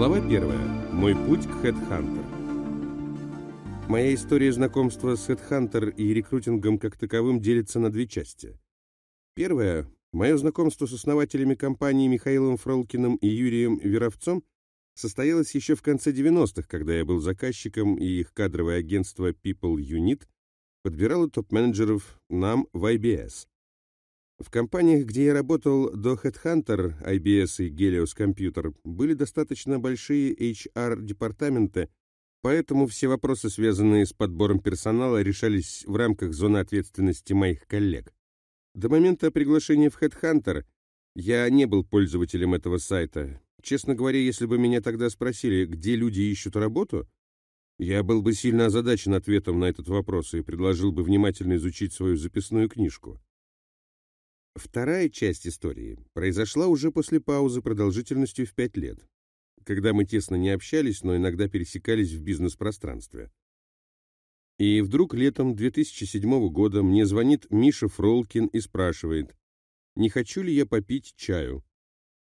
Глава 1. Мой путь к Headhunter. Моя история знакомства с Headhunter и рекрутингом как таковым делится на две части. Первое Мое знакомство с основателями компании Михаилом Фролкиным и Юрием Веровцом состоялось еще в конце 90-х, когда я был заказчиком, и их кадровое агентство People Unit подбирало топ-менеджеров нам в IBS. В компаниях, где я работал до Headhunter, IBS и Helios Computer, были достаточно большие HR-департаменты, поэтому все вопросы, связанные с подбором персонала, решались в рамках зоны ответственности моих коллег. До момента приглашения в Headhunter я не был пользователем этого сайта. Честно говоря, если бы меня тогда спросили, где люди ищут работу, я был бы сильно озадачен ответом на этот вопрос и предложил бы внимательно изучить свою записную книжку. Вторая часть истории произошла уже после паузы продолжительностью в пять лет, когда мы тесно не общались, но иногда пересекались в бизнес-пространстве. И вдруг летом 2007 года мне звонит Миша Фролкин и спрашивает, не хочу ли я попить чаю.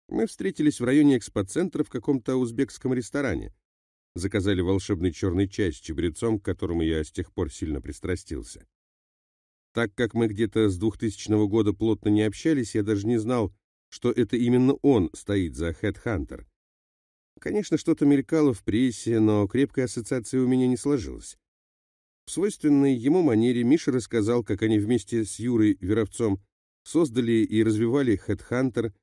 Мы встретились в районе экспоцентра в каком-то узбекском ресторане. Заказали волшебный черный чай с чабрецом, к которому я с тех пор сильно пристрастился. Так как мы где-то с 2000 года плотно не общались, я даже не знал, что это именно он стоит за Хедхантер. Конечно, что-то мелькало в прессе, но крепкой ассоциации у меня не сложилось. В свойственной ему манере Миша рассказал, как они вместе с Юрой Веровцом создали и развивали Headhunter,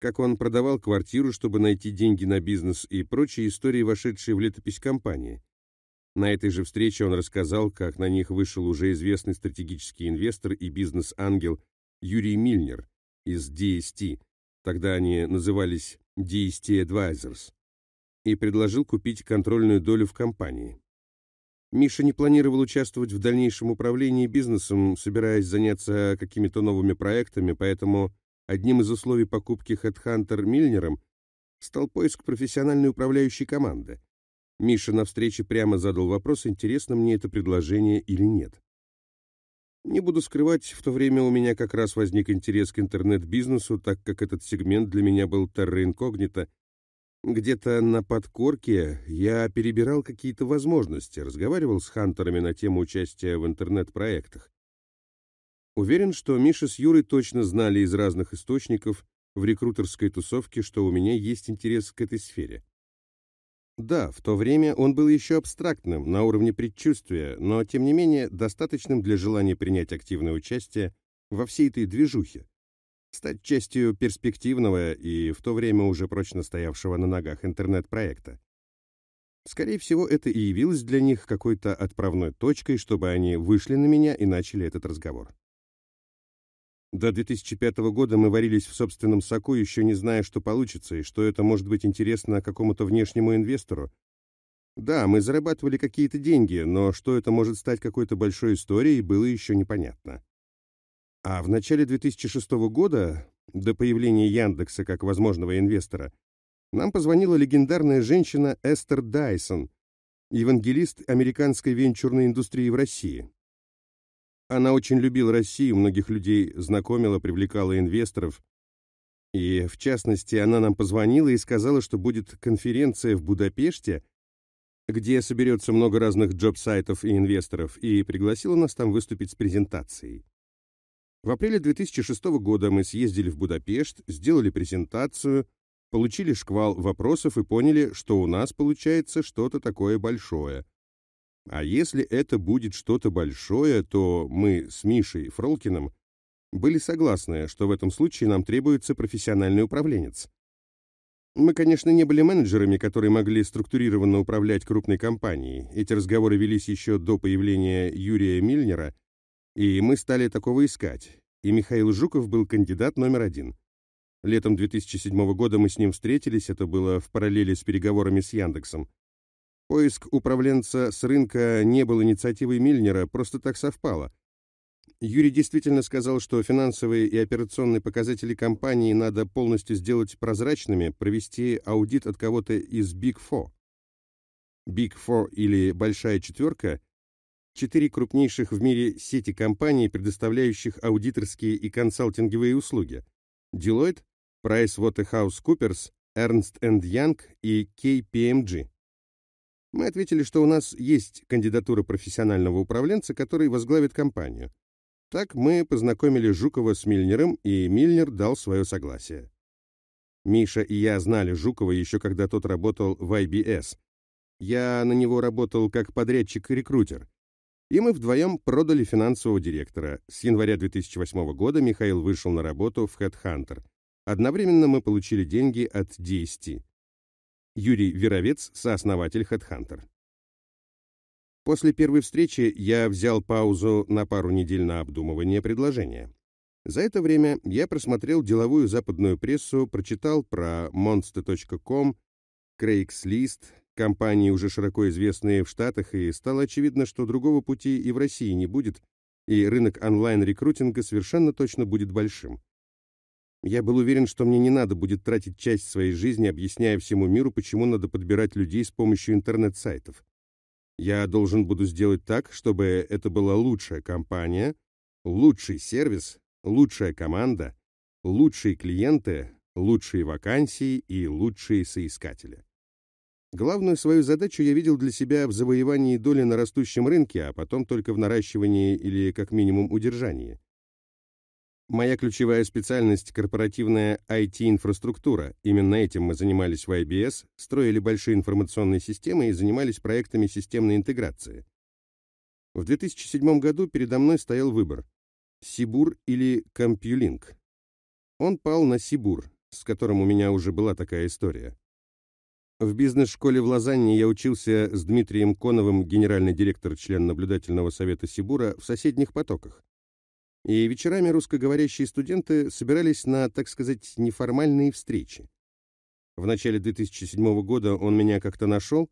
как он продавал квартиру, чтобы найти деньги на бизнес и прочие истории, вошедшие в летопись компании. На этой же встрече он рассказал, как на них вышел уже известный стратегический инвестор и бизнес-ангел Юрий Мильнер из DST, тогда они назывались DST Advisors, и предложил купить контрольную долю в компании. Миша не планировал участвовать в дальнейшем управлении бизнесом, собираясь заняться какими-то новыми проектами, поэтому одним из условий покупки HeadHunter Мильнером стал поиск профессиональной управляющей команды – Миша на встрече прямо задал вопрос, интересно мне это предложение или нет. Не буду скрывать, в то время у меня как раз возник интерес к интернет-бизнесу, так как этот сегмент для меня был терра Где-то на подкорке я перебирал какие-то возможности, разговаривал с хантерами на тему участия в интернет-проектах. Уверен, что Миша с Юрой точно знали из разных источников в рекрутерской тусовке, что у меня есть интерес к этой сфере. Да, в то время он был еще абстрактным, на уровне предчувствия, но, тем не менее, достаточным для желания принять активное участие во всей этой движухе, стать частью перспективного и в то время уже прочно стоявшего на ногах интернет-проекта. Скорее всего, это и явилось для них какой-то отправной точкой, чтобы они вышли на меня и начали этот разговор. До 2005 года мы варились в собственном соку, еще не зная, что получится, и что это может быть интересно какому-то внешнему инвестору. Да, мы зарабатывали какие-то деньги, но что это может стать какой-то большой историей, было еще непонятно. А в начале 2006 года, до появления Яндекса как возможного инвестора, нам позвонила легендарная женщина Эстер Дайсон, евангелист американской венчурной индустрии в России, она очень любила Россию, многих людей знакомила, привлекала инвесторов. И, в частности, она нам позвонила и сказала, что будет конференция в Будапеште, где соберется много разных джоб-сайтов и инвесторов, и пригласила нас там выступить с презентацией. В апреле 2006 года мы съездили в Будапешт, сделали презентацию, получили шквал вопросов и поняли, что у нас получается что-то такое большое. А если это будет что-то большое, то мы с Мишей Фролкиным были согласны, что в этом случае нам требуется профессиональный управленец. Мы, конечно, не были менеджерами, которые могли структурированно управлять крупной компанией. Эти разговоры велись еще до появления Юрия Мильнера, и мы стали такого искать. И Михаил Жуков был кандидат номер один. Летом 2007 года мы с ним встретились, это было в параллели с переговорами с Яндексом. Поиск управленца с рынка не был инициативой Мильнера, просто так совпало. Юрий действительно сказал, что финансовые и операционные показатели компании надо полностью сделать прозрачными, провести аудит от кого-то из Big Four. Big Four или «Большая четверка» — четыре крупнейших в мире сети компаний, предоставляющих аудиторские и консалтинговые услуги. Deloitte, PricewaterhouseCoopers, Ernst Young и KPMG. Мы ответили, что у нас есть кандидатура профессионального управленца, который возглавит компанию. Так мы познакомили Жукова с Мильнером, и Мильнер дал свое согласие. Миша и я знали Жукова еще когда тот работал в IBS. Я на него работал как подрядчик-рекрутер. И мы вдвоем продали финансового директора. С января 2008 года Михаил вышел на работу в HeadHunter. Одновременно мы получили деньги от DST. Юрий Веровец, сооснователь HeadHunter. После первой встречи я взял паузу на пару недель на обдумывание предложения. За это время я просмотрел деловую западную прессу, прочитал про monster.com, Craigslist, компании, уже широко известные в Штатах, и стало очевидно, что другого пути и в России не будет, и рынок онлайн-рекрутинга совершенно точно будет большим. Я был уверен, что мне не надо будет тратить часть своей жизни, объясняя всему миру, почему надо подбирать людей с помощью интернет-сайтов. Я должен буду сделать так, чтобы это была лучшая компания, лучший сервис, лучшая команда, лучшие клиенты, лучшие вакансии и лучшие соискатели. Главную свою задачу я видел для себя в завоевании доли на растущем рынке, а потом только в наращивании или как минимум удержании – Моя ключевая специальность – корпоративная IT-инфраструктура. Именно этим мы занимались в IBS, строили большие информационные системы и занимались проектами системной интеграции. В 2007 году передо мной стоял выбор – Сибур или Компьюлинк. Он пал на Сибур, с которым у меня уже была такая история. В бизнес-школе в Лозанне я учился с Дмитрием Коновым, генеральный директор, член наблюдательного совета Сибура, в соседних потоках и вечерами русскоговорящие студенты собирались на, так сказать, неформальные встречи. В начале 2007 года он меня как-то нашел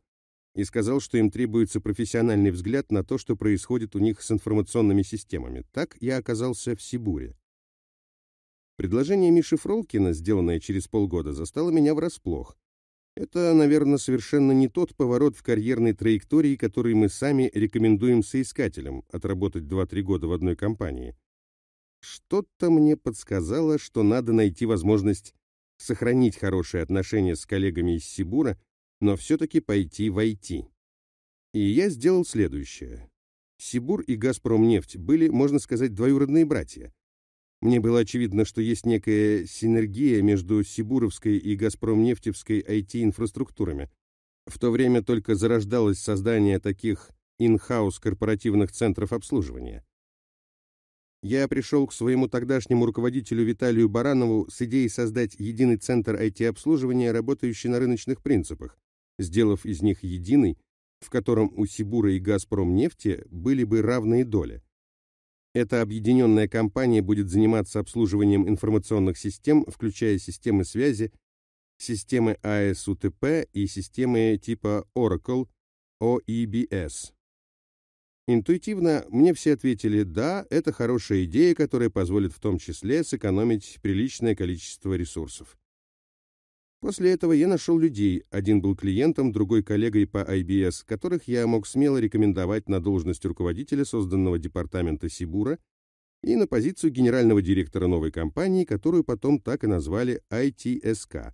и сказал, что им требуется профессиональный взгляд на то, что происходит у них с информационными системами. Так я оказался в Сибуре. Предложение Миши Фролкина, сделанное через полгода, застало меня врасплох. Это, наверное, совершенно не тот поворот в карьерной траектории, который мы сами рекомендуем соискателям отработать 2-3 года в одной компании. Что-то мне подсказало, что надо найти возможность сохранить хорошие отношения с коллегами из Сибура, но все-таки пойти в IT. И я сделал следующее. Сибур и «Газпромнефть» были, можно сказать, двоюродные братья. Мне было очевидно, что есть некая синергия между сибуровской и «Газпромнефтевской» IT-инфраструктурами. В то время только зарождалось создание таких in-house корпоративных центров обслуживания я пришел к своему тогдашнему руководителю Виталию Баранову с идеей создать единый центр IT-обслуживания, работающий на рыночных принципах, сделав из них единый, в котором у Сибура и Газпромнефти были бы равные доли. Эта объединенная компания будет заниматься обслуживанием информационных систем, включая системы связи, системы АСУТП и системы типа Oracle, OEBS. Интуитивно мне все ответили «да, это хорошая идея, которая позволит в том числе сэкономить приличное количество ресурсов». После этого я нашел людей, один был клиентом, другой коллегой по IBS, которых я мог смело рекомендовать на должность руководителя созданного департамента Сибура и на позицию генерального директора новой компании, которую потом так и назвали ITSK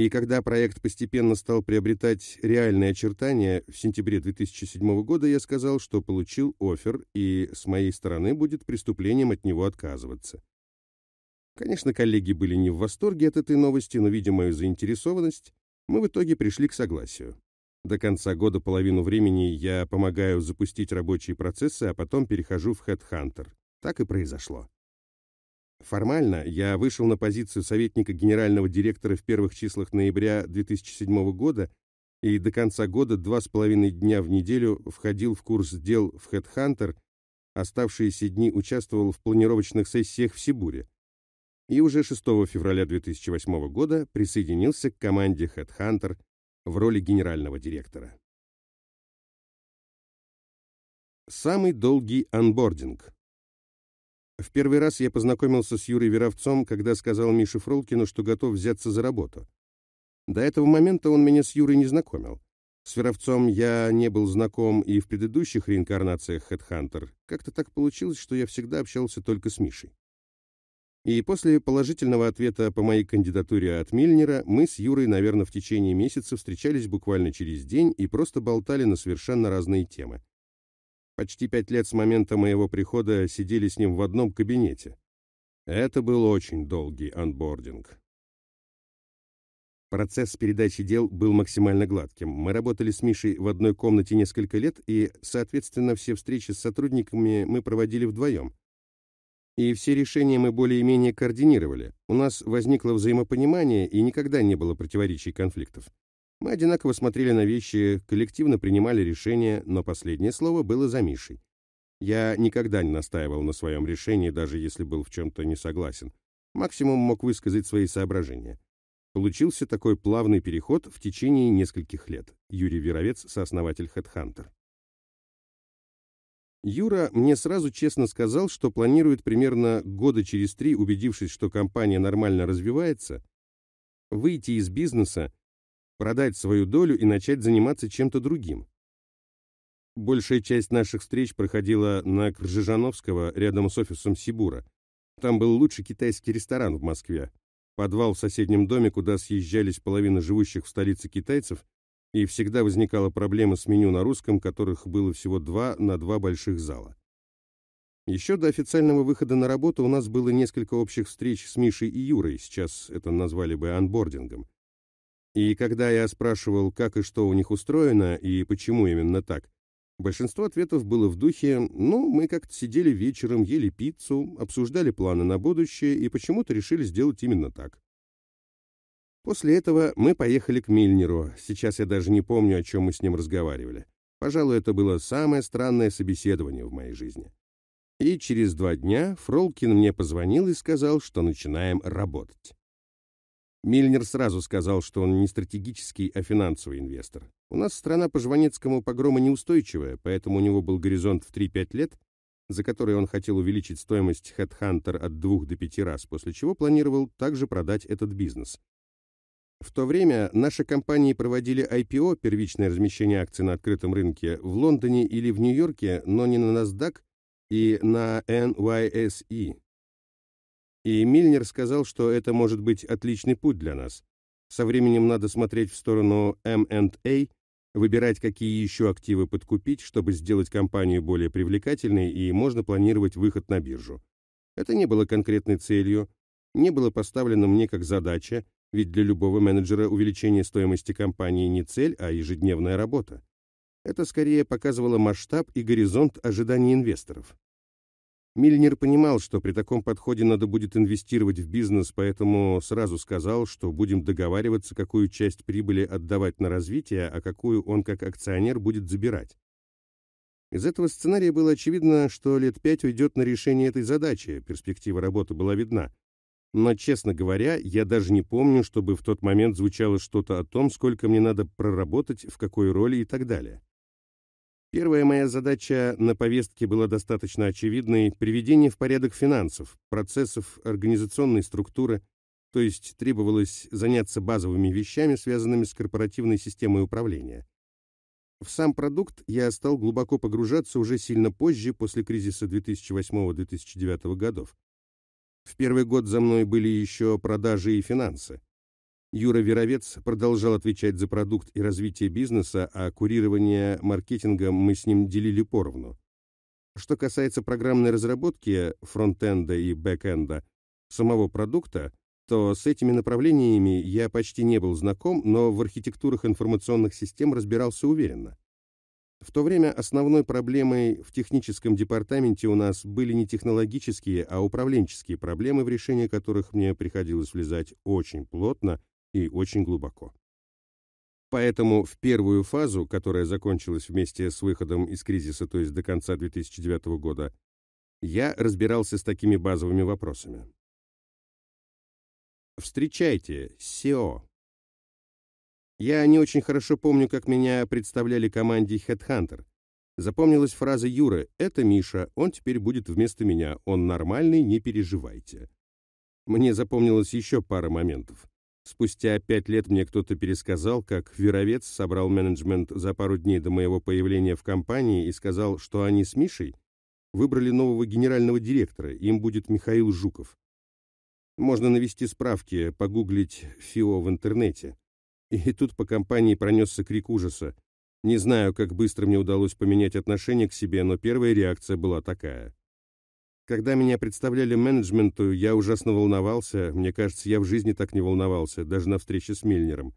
и когда проект постепенно стал приобретать реальные очертания, в сентябре 2007 года я сказал, что получил офер, и с моей стороны будет преступлением от него отказываться. Конечно, коллеги были не в восторге от этой новости, но, видя мою заинтересованность, мы в итоге пришли к согласию. До конца года половину времени я помогаю запустить рабочие процессы, а потом перехожу в Headhunter. Так и произошло. Формально я вышел на позицию советника генерального директора в первых числах ноября 2007 года и до конца года два с половиной дня в неделю входил в курс дел в Headhunter, оставшиеся дни участвовал в планировочных сессиях в Сибуре. И уже 6 февраля 2008 года присоединился к команде Headhunter в роли генерального директора. Самый долгий анбординг – в первый раз я познакомился с Юрой Веровцом, когда сказал Мише Фролкину, что готов взяться за работу. До этого момента он меня с Юрой не знакомил. С Веровцом я не был знаком и в предыдущих реинкарнациях Headhunter. Как-то так получилось, что я всегда общался только с Мишей. И после положительного ответа по моей кандидатуре от Мильнера мы с Юрой, наверное, в течение месяца встречались буквально через день и просто болтали на совершенно разные темы почти пять лет с момента моего прихода сидели с ним в одном кабинете. Это был очень долгий анбординг. Процесс передачи дел был максимально гладким. Мы работали с Мишей в одной комнате несколько лет, и, соответственно, все встречи с сотрудниками мы проводили вдвоем. И все решения мы более-менее координировали. У нас возникло взаимопонимание, и никогда не было противоречий и конфликтов. Мы одинаково смотрели на вещи, коллективно принимали решения, но последнее слово было за Мишей. Я никогда не настаивал на своем решении, даже если был в чем-то не согласен. Максимум мог высказать свои соображения. Получился такой плавный переход в течение нескольких лет. Юрий Веровец, сооснователь HeadHunter. Юра мне сразу честно сказал, что планирует примерно года через три, убедившись, что компания нормально развивается, выйти из бизнеса продать свою долю и начать заниматься чем-то другим. Большая часть наших встреч проходила на Кржижановского, рядом с офисом Сибура. Там был лучший китайский ресторан в Москве. Подвал в соседнем доме, куда съезжались половина живущих в столице китайцев, и всегда возникала проблема с меню на русском, которых было всего два на два больших зала. Еще до официального выхода на работу у нас было несколько общих встреч с Мишей и Юрой, сейчас это назвали бы анбордингом. И когда я спрашивал, как и что у них устроено, и почему именно так, большинство ответов было в духе «ну, мы как-то сидели вечером, ели пиццу, обсуждали планы на будущее и почему-то решили сделать именно так». После этого мы поехали к Мильнеру, сейчас я даже не помню, о чем мы с ним разговаривали. Пожалуй, это было самое странное собеседование в моей жизни. И через два дня Фролкин мне позвонил и сказал, что начинаем работать. Мильнер сразу сказал, что он не стратегический, а финансовый инвестор. У нас страна по Жванецкому погрома неустойчивая, поэтому у него был горизонт в 3-5 лет, за который он хотел увеличить стоимость Headhunter от 2 до 5 раз, после чего планировал также продать этот бизнес. В то время наши компании проводили IPO, первичное размещение акций на открытом рынке, в Лондоне или в Нью-Йорке, но не на NASDAQ и на NYSE, и Мильнер сказал, что это может быть отличный путь для нас. Со временем надо смотреть в сторону M&A, эм выбирать, какие еще активы подкупить, чтобы сделать компанию более привлекательной, и можно планировать выход на биржу. Это не было конкретной целью, не было поставлено мне как задача, ведь для любого менеджера увеличение стоимости компании не цель, а ежедневная работа. Это скорее показывало масштаб и горизонт ожиданий инвесторов. Мильнер понимал, что при таком подходе надо будет инвестировать в бизнес, поэтому сразу сказал, что будем договариваться, какую часть прибыли отдавать на развитие, а какую он как акционер будет забирать. Из этого сценария было очевидно, что лет пять уйдет на решение этой задачи, перспектива работы была видна. Но, честно говоря, я даже не помню, чтобы в тот момент звучало что-то о том, сколько мне надо проработать, в какой роли и так далее. Первая моя задача на повестке была достаточно очевидной – приведение в порядок финансов, процессов организационной структуры, то есть требовалось заняться базовыми вещами, связанными с корпоративной системой управления. В сам продукт я стал глубоко погружаться уже сильно позже, после кризиса 2008-2009 годов. В первый год за мной были еще продажи и финансы. Юра Веровец продолжал отвечать за продукт и развитие бизнеса, а курирование маркетинга мы с ним делили поровну. Что касается программной разработки фронтенда и бэкенда самого продукта, то с этими направлениями я почти не был знаком, но в архитектурах информационных систем разбирался уверенно. В то время основной проблемой в техническом департаменте у нас были не технологические, а управленческие проблемы, в решении которых мне приходилось влезать очень плотно и очень глубоко. Поэтому в первую фазу, которая закончилась вместе с выходом из кризиса, то есть до конца 2009 года, я разбирался с такими базовыми вопросами. Встречайте, SEO. Я не очень хорошо помню, как меня представляли команде Headhunter. Запомнилась фраза Юры «Это Миша, он теперь будет вместо меня, он нормальный, не переживайте». Мне запомнилось еще пара моментов. Спустя пять лет мне кто-то пересказал, как Веровец собрал менеджмент за пару дней до моего появления в компании и сказал, что они с Мишей выбрали нового генерального директора, им будет Михаил Жуков. Можно навести справки, погуглить ФИО в интернете. И тут по компании пронесся крик ужаса. Не знаю, как быстро мне удалось поменять отношение к себе, но первая реакция была такая. Когда меня представляли менеджменту, я ужасно волновался. Мне кажется, я в жизни так не волновался, даже на встрече с Мильнером.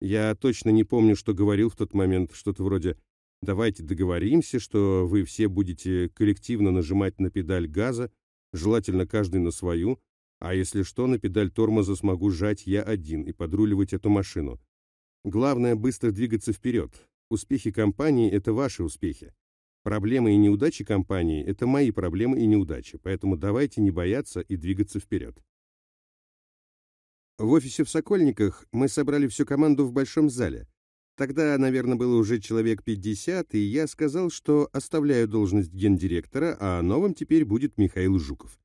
Я точно не помню, что говорил в тот момент, что-то вроде «давайте договоримся, что вы все будете коллективно нажимать на педаль газа, желательно каждый на свою, а если что, на педаль тормоза смогу сжать я один и подруливать эту машину. Главное — быстро двигаться вперед. Успехи компании — это ваши успехи. Проблемы и неудачи компании – это мои проблемы и неудачи, поэтому давайте не бояться и двигаться вперед. В офисе в Сокольниках мы собрали всю команду в большом зале. Тогда, наверное, было уже человек 50, и я сказал, что оставляю должность гендиректора, а новым теперь будет Михаил Жуков.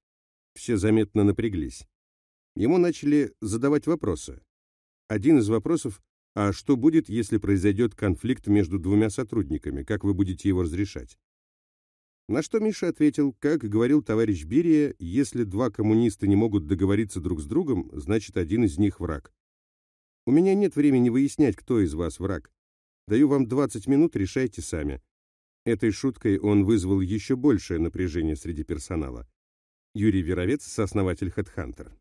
Все заметно напряглись. Ему начали задавать вопросы. Один из вопросов а что будет, если произойдет конфликт между двумя сотрудниками? Как вы будете его разрешать? На что Миша ответил, как говорил товарищ Берия, если два коммуниста не могут договориться друг с другом, значит, один из них враг. У меня нет времени выяснять, кто из вас враг. Даю вам 20 минут, решайте сами. Этой шуткой он вызвал еще большее напряжение среди персонала. Юрий Веровец, сооснователь HeadHunter.